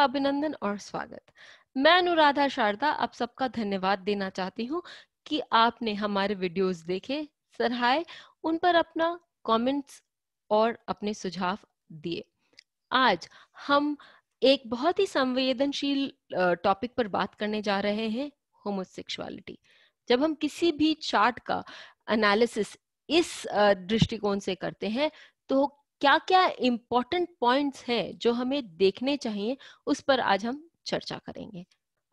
सबका अभिनंदन और स्वागत मैं अनुराधा शारदा आप सबका धन्यवाद देना चाहती हूँ कि आपने हमारे वीडियोस देखे सराहे उन पर अपना कमेंट्स और अपने सुझाव दिए आज हम एक बहुत ही संवेदनशील टॉपिक पर बात करने जा रहे हैं होमोसेक्सुअलिटी जब हम किसी भी चार्ट का एनालिसिस इस दृष्टिकोण से करते हैं तो क्या क्या इंपॉर्टेंट पॉइंट्स हैं जो हमें देखने चाहिए उस पर आज हम चर्चा करेंगे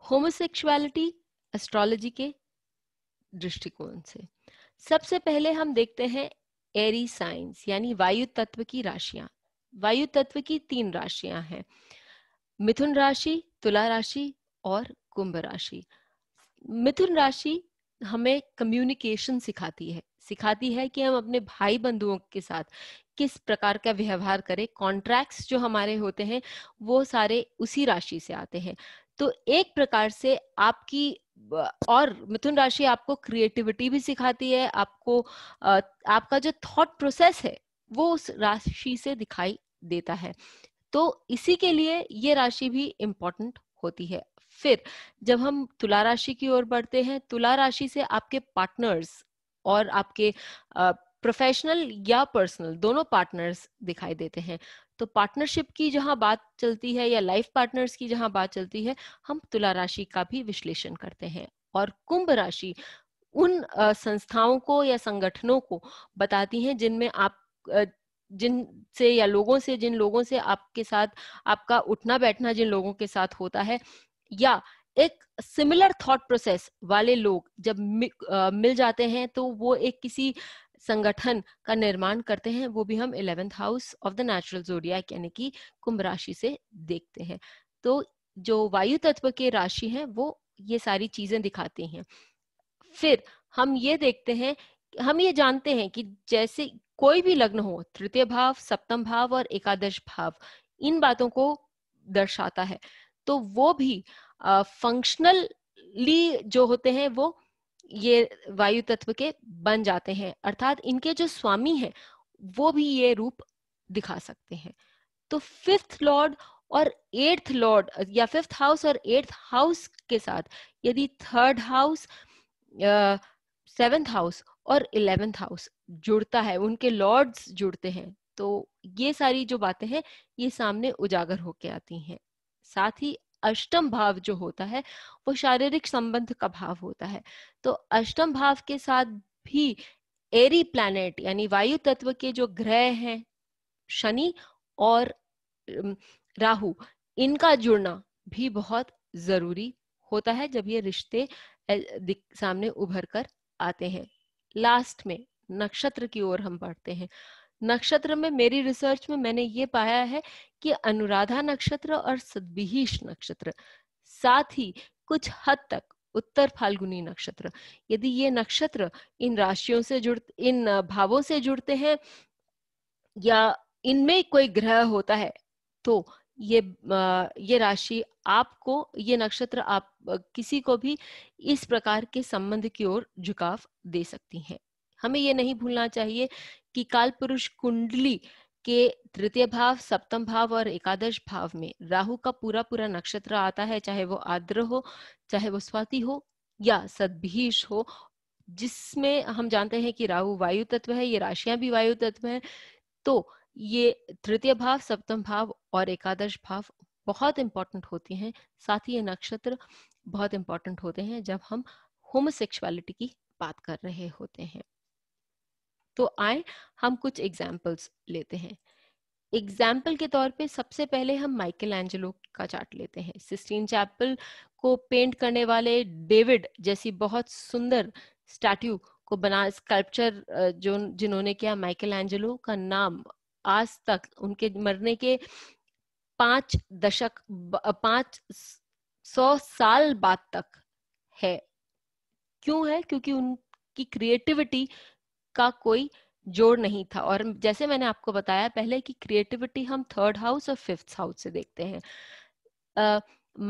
होमोसेक्सुअलिटी एस्ट्रोलॉजी के दृष्टिकोण से सबसे पहले हम देखते हैं एरी साइंस यानी वायु तत्व की राशियां वायु तत्व की तीन राशियां हैं मिथुन राशि तुला राशि और कुंभ राशि मिथुन राशि हमें कम्युनिकेशन सिखाती है सिखाती है कि हम अपने भाई बंधुओं के साथ किस प्रकार का व्यवहार करें कॉन्ट्रैक्ट्स जो हमारे होते हैं वो सारे उसी राशि से आते हैं तो एक प्रकार से आपकी और मिथुन राशि आपको क्रिएटिविटी भी सिखाती है आपको आपका जो थॉट प्रोसेस है वो उस राशि से दिखाई देता है तो इसी के लिए ये राशि भी इम्पोर्टेंट होती है फिर जब हम तुला राशि की ओर बढ़ते हैं तुला राशि से आपके पार्टनर्स और आपके प्रोफेशनल या पर्सनल दोनों पार्टनर्स दिखाई देते हैं तो पार्टनरशिप की जहां बात चलती है या लाइफ पार्टनर्स की जहां बात चलती है हम तुला राशि का भी विश्लेषण करते हैं और कुंभ राशि उन संस्थाओं को या संगठनों को बताती हैं जिनमें आप जिन से या लोगों से जिन लोगों से आपके साथ आपका उठना बैठना जिन लोगों के साथ होता है या एक सिमिलर थॉट प्रोसेस वाले लोग जब मि, आ, मिल जाते हैं तो वो एक किसी संगठन का निर्माण करते हैं वो भी हम eleventh house of the natural zodiac यानी कि कुंभ राशि से देखते हैं तो जो वायु तत्व के राशि हैं वो ये सारी चीजें दिखाती हैं फिर हम ये देखते हैं हम ये जानते हैं कि जैसे कोई भी लग्न हो तृतीय भाव सप्तम भाव और एकादश भाव इन बातों को दर्शाता है तो वो भी फंक्शनली जो होते हैं वो ये वायु तत्व के बन जाते हैं अर्थात इनके जो स्वामी हैं वो भी ये रूप दिखा सकते हैं तो फिफ्थ लॉर्ड और एट्थ लॉर्ड या फिफ्थ हाउस और एट्थ हाउस के साथ यदि थर्ड हाउस सेवेंथ हाउस और इलेवेंथ हाउस जुड़ता है उनके लॉर्ड्स जुड़ते हैं तो ये सारी जो बातें हैं ये सामने उजागर होके आती हैं साथ ही अष्टम भाव जो होता है वो शारीरिक संबंध का भाव होता है तो अष्टम भाव के साथ भी एरी प्लैनेट यानी वायु तत्व के जो ग्रह हैं शनि और राहु इनका जुड़ना भी बहुत जरूरी होता है जब ये रिश्ते सामने उभर कर आते हैं लास्ट में नक्षत्र की ओर हम बढ़ते हैं नक्षत्र में मेरी रिसर्च में मैंने ये पाया है कि अनुराधा नक्षत्र और सदविहीश नक्षत्र साथ ही कुछ हद तक उत्तर फाल्गुनी नक्षत्र यदि ये नक्षत्र इन राशियों से जुड़ इन भावों से जुड़ते हैं या इनमें कोई ग्रह होता है तो ये ये राशि आपको ये नक्षत्र आप किसी को भी इस प्रकार के संबंध की ओर झुकाव दे सकती हैं हमें ये नहीं भूलना चाहिए कि काल पुरुष कुंडली के तृतीय भाव सप्तम भाव और एकादश भाव में राहु का पूरा पूरा नक्षत्र आता है चाहे वो आद्र हो चाहे वो स्वाति हो या सदभीष हो जिसमें हम जानते हैं कि राहु वायु तत्व है ये राशियां भी वायु तत्व है तो ये तृतीय भाव सप्तम भाव और एकादश भाव बहुत इंपॉर्टेंट होते हैं साथ ही ये नक्षत्र बहुत इंपॉर्टेंट होते हैं जब हम होमोसेक्सुअलिटी की बात कर रहे होते हैं तो आए हम कुछ एग्जाम्पल्स लेते हैं एग्जाम्पल के तौर पे सबसे पहले हम माइकल एंजेलो का चार्ट लेते हैं सिस्टीन चैपल को पेंट करने वाले डेविड जैसी बहुत सुंदर स्टैट्यू को बना स्कल्पचर जो जिन्होंने किया माइकल एंजेलो का नाम आज तक उनके मरने के पांच दशक पांच सौ साल बाद तक है क्यों है क्योंकि उनकी क्रिएटिविटी का कोई जोड़ नहीं था और जैसे मैंने आपको बताया पहले कि क्रिएटिविटी हम थर्ड हाउस और फिफ्थ हाउस से देखते हैं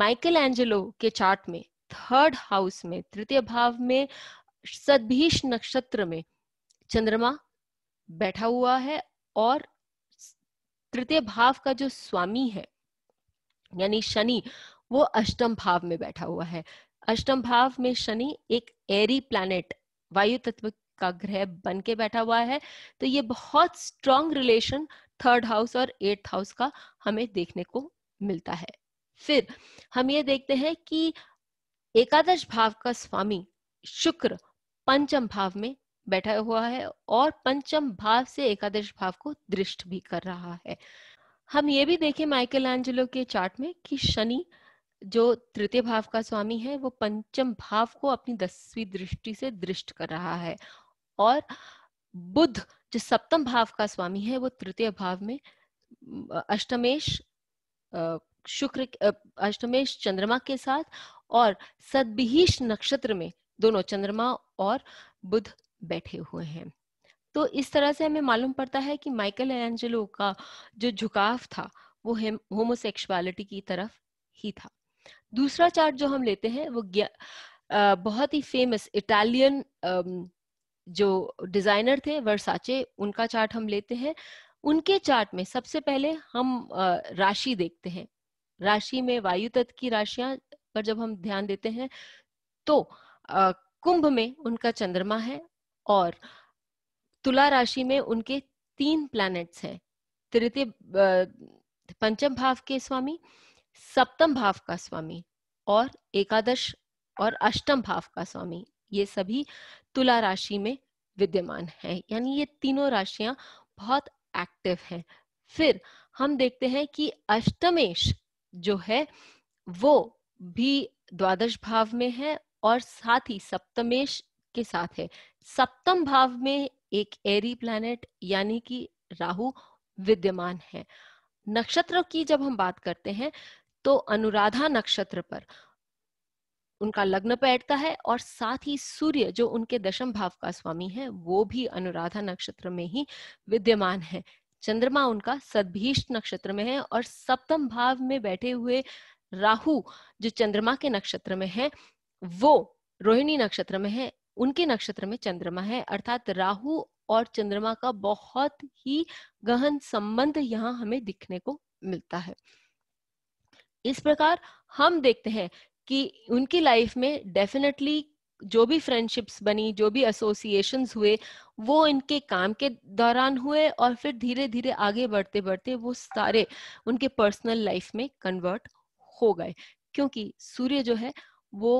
माइकल uh, एंजेलो के चार्ट में थर्ड हाउस में तृतीय भाव में सदभीष नक्षत्र में चंद्रमा बैठा हुआ है और तृतीय भाव का जो स्वामी है यानी शनि वो अष्टम भाव में बैठा हुआ है अष्टम भाव में शनि एक एरी प्लैनेट वायु तत्व का ग्रह बन के बैठा हुआ है तो ये बहुत स्ट्रांग रिलेशन थर्ड हाउस और एट्थ हाउस का हमें देखने को मिलता है फिर हम ये देखते हैं कि एकादश भाव का स्वामी शुक्र पंचम भाव में बैठा हुआ है और पंचम भाव से एकादश भाव को दृष्ट भी कर रहा है हम ये भी देखें माइकल एंजलो के चार्ट में कि शनि जो तृतीय भाव का स्वामी है वो पंचम भाव को अपनी दसवीं दृष्टि से दृष्ट कर रहा है और बुद्ध जो सप्तम भाव का स्वामी है वो तृतीय भाव में अष्टमेश शुक्र अष्टमेश चंद्रमा के साथ और सदबिहीश नक्षत्र में दोनों चंद्रमा और बुध बैठे हुए हैं तो इस तरह से हमें मालूम पड़ता है कि माइकल एंजेलो का जो झुकाव था वो होमोसेक्सुअलिटी की तरफ ही था दूसरा चार्ट जो हम लेते हैं वो बहुत ही फेमस इटालियन जो डिजाइनर थे वर्साचे उनका चार्ट हम लेते हैं उनके चार्ट में सबसे पहले हम राशि देखते हैं राशि में वायु तत्व की राशियां पर जब हम ध्यान देते हैं तो कुंभ में उनका चंद्रमा है और तुला राशि में उनके तीन प्लैनेट्स हैं तृतीय पंचम भाव के स्वामी सप्तम भाव का स्वामी और एकादश और अष्टम भाव का स्वामी ये सभी तुला राशि में विद्यमान है यानी ये तीनों राशियां बहुत एक्टिव हैं फिर हम देखते हैं कि अष्टमेश जो है वो भी द्वादश भाव में है और साथ ही सप्तमेश के साथ है सप्तम भाव में एक एरी प्लैनेट यानी कि राहु विद्यमान है नक्षत्रों की जब हम बात करते हैं तो अनुराधा नक्षत्र पर उनका लग्न बैठता है और साथ ही सूर्य जो उनके दशम भाव का स्वामी है वो भी अनुराधा नक्षत्र में ही विद्यमान है चंद्रमा उनका सदभीष्ट नक्षत्र में है और सप्तम भाव में बैठे हुए राहु जो चंद्रमा के नक्षत्र में है वो रोहिणी नक्षत्र में है उनके नक्षत्र में चंद्रमा है अर्थात राहु और चंद्रमा का बहुत ही गहन संबंध यहाँ हमें दिखने को मिलता है इस प्रकार हम देखते हैं कि उनकी लाइफ में डेफिनेटली जो भी फ्रेंडशिप्स बनी जो भी एसोसिएशन हुए वो इनके काम के दौरान हुए और फिर धीरे धीरे आगे बढ़ते बढ़ते वो सारे उनके पर्सनल लाइफ में कन्वर्ट हो गए क्योंकि सूर्य जो है वो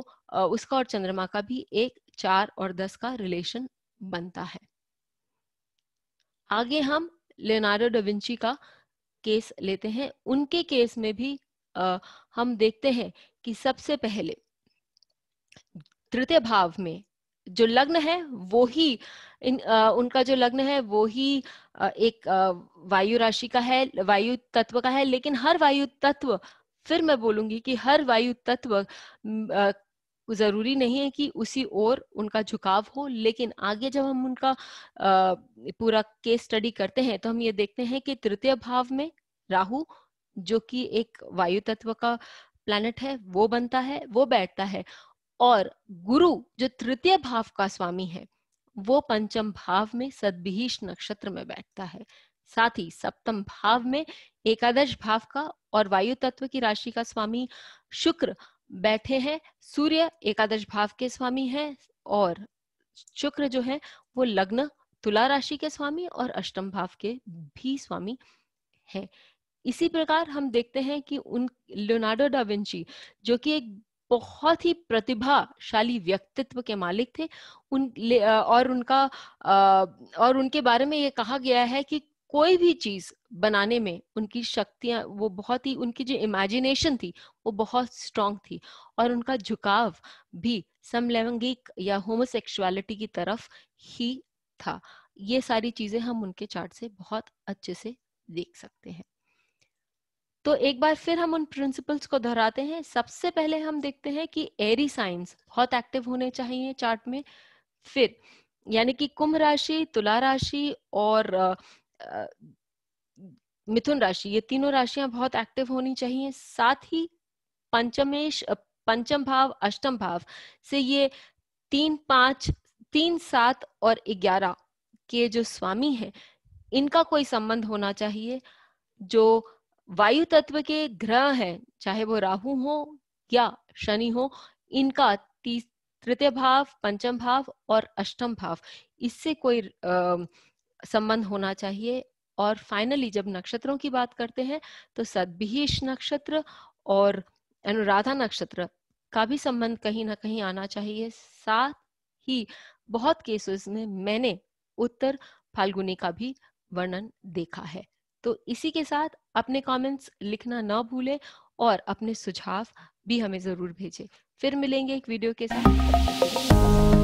उसका और चंद्रमा का भी एक चार और दस का रिलेशन बनता है आगे हम लेनार्डो डविंची का केस लेते हैं उनके केस में भी आ, हम देखते हैं कि सबसे पहले तृतीय भाव में जो लग्न है वो ही इन आ, उनका जो लग्न है वो ही आ, एक वायु राशि का है वायु तत्व का है लेकिन हर वायु तत्व फिर मैं बोलूंगी कि हर वायु तत्व आ, जरूरी नहीं है कि उसी ओर उनका झुकाव हो लेकिन आगे जब हम उनका आ, पूरा केस स्टडी करते हैं तो हम ये देखते हैं कि तृतीय भाव में राहु जो कि एक वायु तत्व का प्लैनेट है वो बनता है वो बैठता है और गुरु जो तृतीय भाव का स्वामी है वो पंचम भाव में सदभिष नक्षत्र में बैठता है साथ ही सप्तम भाव में एकादश भाव का और वायु तत्व की राशि का स्वामी शुक्र बैठे हैं सूर्य एकादश भाव के स्वामी हैं और शुक्र जो है वो लग्न तुला राशि के स्वामी और अष्टम भाव के भी स्वामी है इसी प्रकार हम देखते हैं कि उन लियोनार्डो डाविंची जो कि एक बहुत ही प्रतिभाशाली व्यक्तित्व के मालिक थे उन और उनका और उनके बारे में ये कहा गया है कि कोई भी चीज बनाने में उनकी शक्तियां वो बहुत ही उनकी जो इमेजिनेशन थी वो बहुत स्ट्रांग थी और उनका झुकाव भी समलैंगिक या होमोसेक्सुअलिटी की तरफ ही था ये सारी चीजें हम उनके चार्ट से बहुत अच्छे से देख सकते हैं तो एक बार फिर हम उन प्रिंसिपल्स को दोहराते हैं सबसे पहले हम देखते हैं कि एरी साइंस बहुत एक्टिव होने चाहिए चार्ट में फिर यानी कि कुंभ राशि तुला राशि और मिथुन राशि ये तीनों राशियां बहुत एक्टिव होनी चाहिए साथ ही पंचमेश पंचम भाव अष्टम भाव से ये तीन पांच तीन सात और ग्यारह के जो स्वामी हैं इनका कोई संबंध होना चाहिए जो वायु तत्व के ग्रह हैं चाहे वो राहु हो या शनि हो इनका तृतीय भाव पंचम भाव और अष्टम भाव इससे कोई संबंध होना चाहिए और फाइनली जब नक्षत्रों की बात करते हैं तो सदभीष नक्षत्र और अनुराधा नक्षत्र का भी संबंध कहीं ना कहीं आना चाहिए साथ ही बहुत केसेस में मैंने उत्तर फाल्गुनी का भी वर्णन देखा है तो इसी के साथ अपने कमेंट्स लिखना ना भूलें और अपने सुझाव भी हमें ज़रूर भेजें फिर मिलेंगे एक वीडियो के साथ